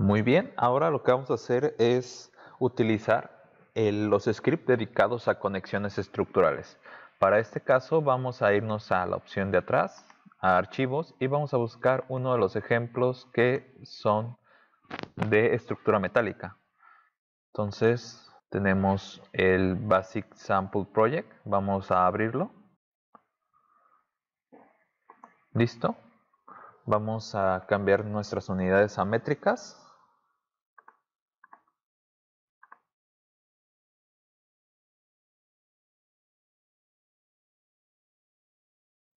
Muy bien, ahora lo que vamos a hacer es utilizar los scripts dedicados a conexiones estructurales. Para este caso vamos a irnos a la opción de atrás, a archivos, y vamos a buscar uno de los ejemplos que son de estructura metálica. Entonces tenemos el Basic Sample Project, vamos a abrirlo. Listo. Vamos a cambiar nuestras unidades a métricas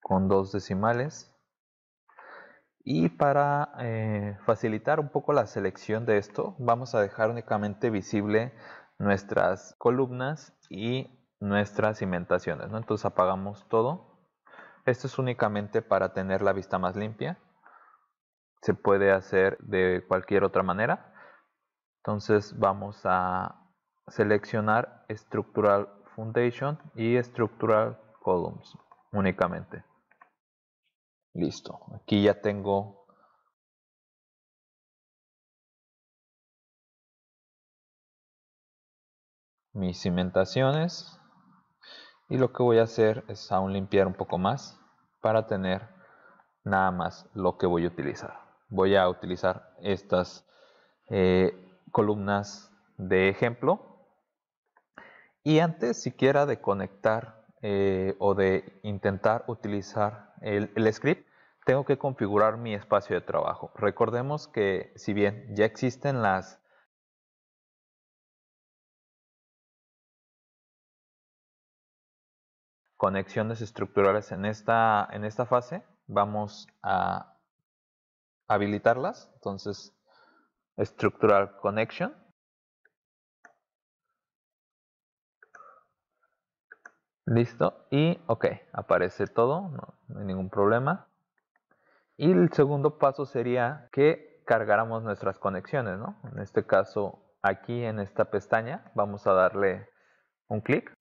con dos decimales. Y para eh, facilitar un poco la selección de esto, vamos a dejar únicamente visible nuestras columnas y nuestras cimentaciones. ¿no? Entonces apagamos todo. Esto es únicamente para tener la vista más limpia. Se puede hacer de cualquier otra manera. Entonces vamos a seleccionar Structural Foundation y Structural Columns únicamente. Listo. Aquí ya tengo mis cimentaciones. Y lo que voy a hacer es aún limpiar un poco más para tener nada más lo que voy a utilizar. Voy a utilizar estas eh, columnas de ejemplo. Y antes siquiera de conectar eh, o de intentar utilizar el, script, tengo que configurar mi espacio de trabajo. Recordemos que si bien ya existen las conexiones estructurales en esta, en esta fase, vamos a habilitarlas. Entonces, Structural Connection. Listo. Y ok, aparece todo, no, hay ningún problema. Y el segundo paso sería que cargáramos nuestras conexiones, ¿no? En este caso, aquí en esta pestaña vamos a darle un clic.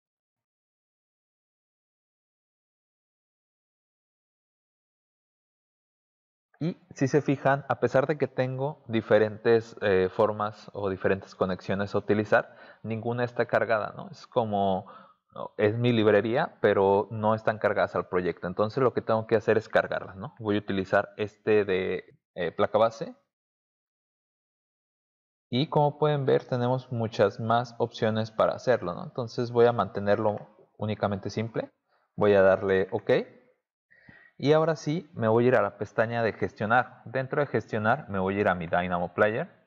Y si se fijan, a pesar de que tengo diferentes eh, formas o diferentes conexiones a utilizar, ninguna está cargada, ¿no? Es como es mi librería, pero no están cargadas al proyecto. Entonces lo que tengo que hacer es cargarlas, ¿no? Voy a utilizar este de eh, placa base. Y como pueden ver, tenemos muchas más opciones para hacerlo, Entonces voy a mantenerlo únicamente simple. Voy a darle OK. Y ahora sí, me voy a ir a la pestaña de gestionar. Dentro de gestionar, me voy a ir a mi Dynamo Player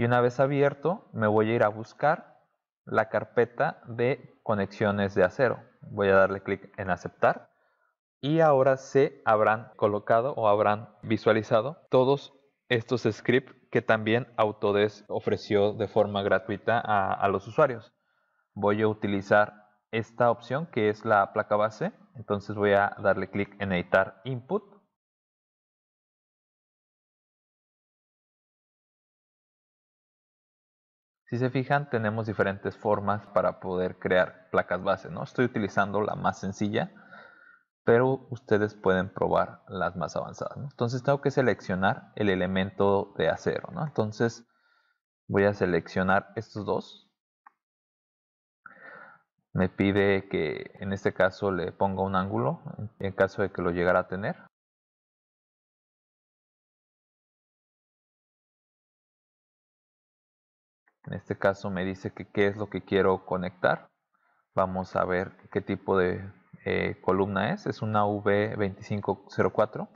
y una vez abierto me voy a ir a buscar la carpeta de conexiones de acero. Voy a darle clic en aceptar y ahora se habrán colocado o habrán visualizado todos estos scripts que también Autodesk ofreció de forma gratuita a, los usuarios. Voy a utilizar esta opción que es la placa base, entonces voy a darle clic en editar input Si se fijan, tenemos diferentes formas para poder crear placas base, ¿no? Estoy utilizando la más sencilla, pero ustedes pueden probar las más avanzadas, Entonces tengo que seleccionar el elemento de acero, Entonces voy a seleccionar estos dos. Me pide que en este caso le ponga un ángulo, en caso de que lo llegara a tener. En este caso me dice que qué es lo que quiero conectar. Vamos a ver qué tipo de eh, columna es. Es una V2504.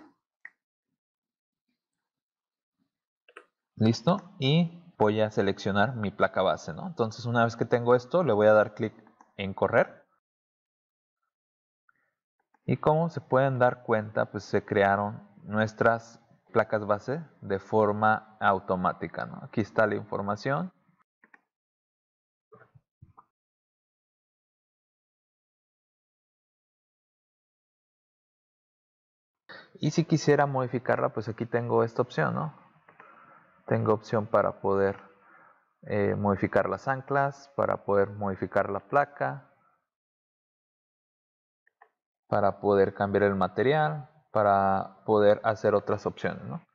Listo. Y voy a seleccionar mi placa base. ¿no? Entonces una vez que tengo esto, le voy a dar clic en correr. Y como se pueden dar cuenta, pues se crearon nuestras placas base de forma automática. ¿no? Aquí está la información. Y si quisiera modificarla, pues aquí tengo esta opción, ¿no? Tengo opción para poder eh, modificar las anclas, para poder modificar la placa, para poder cambiar el material, para poder hacer otras opciones, ¿no?